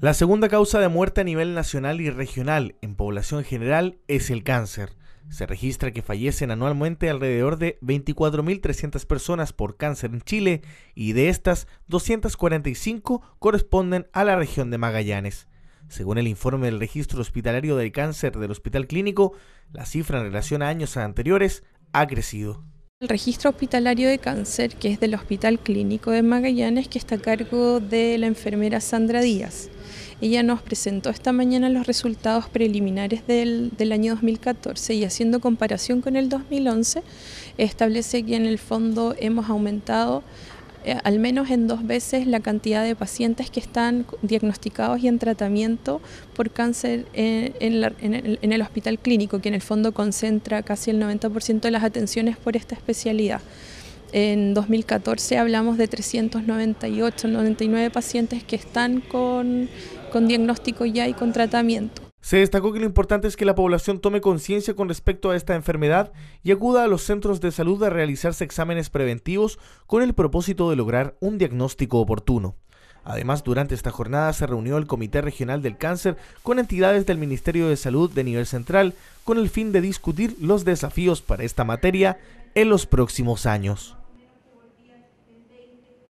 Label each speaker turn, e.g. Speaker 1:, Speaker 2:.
Speaker 1: La segunda causa de muerte a nivel nacional y regional en población general es el cáncer. Se registra que fallecen anualmente alrededor de 24.300 personas por cáncer en Chile y de estas 245 corresponden a la región de Magallanes. Según el informe del registro hospitalario del cáncer del Hospital Clínico, la cifra en relación a años anteriores ha crecido.
Speaker 2: El registro hospitalario de cáncer, que es del Hospital Clínico de Magallanes, que está a cargo de la enfermera Sandra Díaz. Ella nos presentó esta mañana los resultados preliminares del, del año 2014 y haciendo comparación con el 2011, establece que en el fondo hemos aumentado eh, al menos en dos veces la cantidad de pacientes que están diagnosticados y en tratamiento por cáncer en, en el, hospital clínico, que en el fondo concentra casi el 90% de las atenciones por esta especialidad. En 2014 hablamos de 398, 99 pacientes que están con, con diagnóstico ya y con tratamiento.
Speaker 1: Se destacó que lo importante es que la población tome conciencia con respecto a esta enfermedad y acuda a los centros de salud a realizarse exámenes preventivos con el propósito de lograr un diagnóstico oportuno. Además, durante esta jornada se reunió el Comité Regional del Cáncer con entidades del Ministerio de Salud de nivel central con el fin de discutir los desafíos para esta materia en los próximos años.